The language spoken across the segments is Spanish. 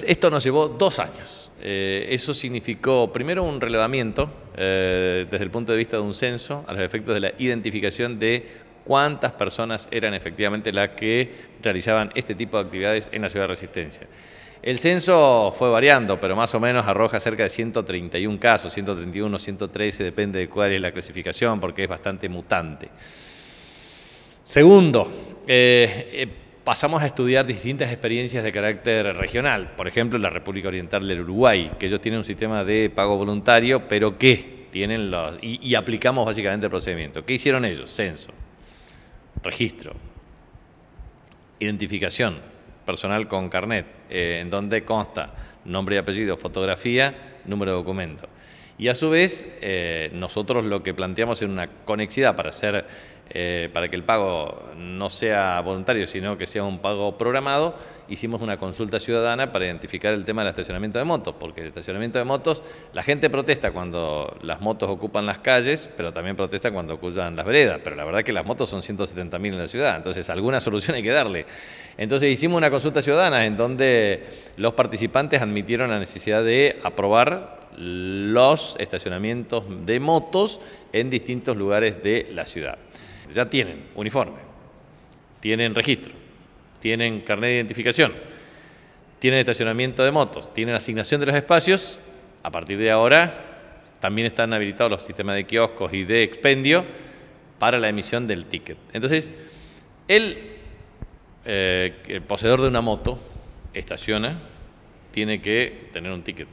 esto nos llevó dos años. Eh, eso significó primero un relevamiento eh, desde el punto de vista de un censo a los efectos de la identificación de cuántas personas eran efectivamente las que realizaban este tipo de actividades en la ciudad de Resistencia. El censo fue variando, pero más o menos arroja cerca de 131 casos, 131, 113, depende de cuál es la clasificación, porque es bastante mutante. Segundo, eh, pasamos a estudiar distintas experiencias de carácter regional, por ejemplo, la República Oriental del Uruguay, que ellos tienen un sistema de pago voluntario, pero que tienen los... y, aplicamos básicamente el procedimiento. ¿Qué hicieron ellos? Censo, registro, identificación personal con carnet, eh, en donde consta nombre y apellido, fotografía, número de documento. Y a su vez, eh, nosotros lo que planteamos es una conexidad para hacer eh, para que el pago no sea voluntario, sino que sea un pago programado, hicimos una consulta ciudadana para identificar el tema del estacionamiento de motos, porque el estacionamiento de motos, la gente protesta cuando las motos ocupan las calles, pero también protesta cuando ocupan las veredas, pero la verdad que las motos son 170.000 en la ciudad, entonces alguna solución hay que darle. Entonces hicimos una consulta ciudadana en donde los participantes admitieron la necesidad de aprobar los estacionamientos de motos en distintos lugares de la ciudad ya tienen uniforme, tienen registro, tienen carnet de identificación, tienen estacionamiento de motos, tienen asignación de los espacios, a partir de ahora también están habilitados los sistemas de kioscos y de expendio para la emisión del ticket. Entonces, el, eh, el poseedor de una moto estaciona, tiene que tener un ticket.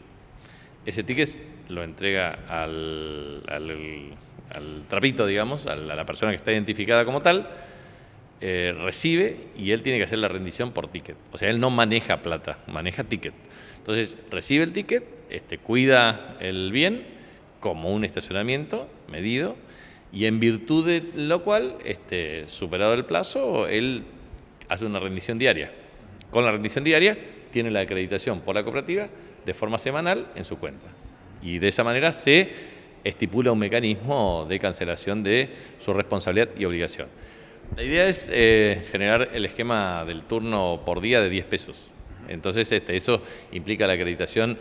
Ese ticket lo entrega al, trapito, digamos, a la, persona que está identificada como tal, eh, recibe y él tiene que hacer la rendición por ticket. O sea, él no maneja plata, maneja ticket. Entonces, recibe el ticket, este, cuida el bien como un estacionamiento medido y en virtud de lo cual, este, superado el plazo, él hace una rendición diaria. Con la rendición diaria tiene la acreditación por la cooperativa de forma semanal en su cuenta. Y de esa manera se estipula un mecanismo de cancelación de su responsabilidad y obligación. La idea es eh, generar el esquema del turno por día de 10 pesos. Entonces, este, eso implica la acreditación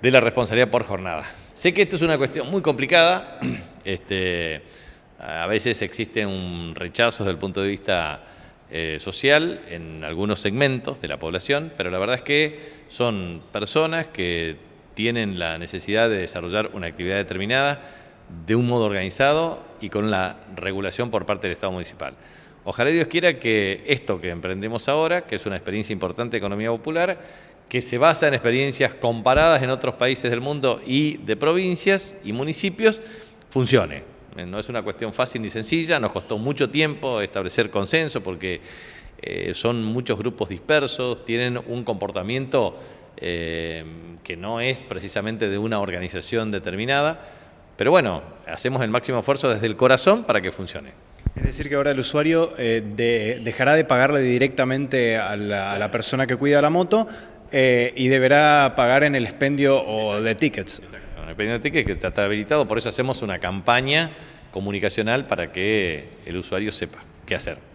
de la responsabilidad por jornada. Sé que esto es una cuestión muy complicada. Este, a veces existe un rechazo desde el punto de vista eh, social en algunos segmentos de la población, pero la verdad es que son personas que tienen la necesidad de desarrollar una actividad determinada de un modo organizado y con la regulación por parte del Estado municipal. Ojalá Dios quiera que esto que emprendemos ahora, que es una experiencia importante de economía popular, que se basa en experiencias comparadas en otros países del mundo y de provincias y municipios, funcione. Eh, no es una cuestión fácil ni sencilla, nos costó mucho tiempo establecer consenso porque eh, son muchos grupos dispersos, tienen un comportamiento Em, que no es precisamente de una organización determinada, pero bueno, hacemos el máximo esfuerzo desde el corazón para que funcione. Es decir, que ahora el usuario eh, dejará de pagarle directamente a la, persona que cuida la moto eh, y deberá pagar en el expendio o de tickets. Exacto, en el expendio de tickets que está habilitado, por eso hacemos una campaña comunicacional para que el usuario sepa qué hacer.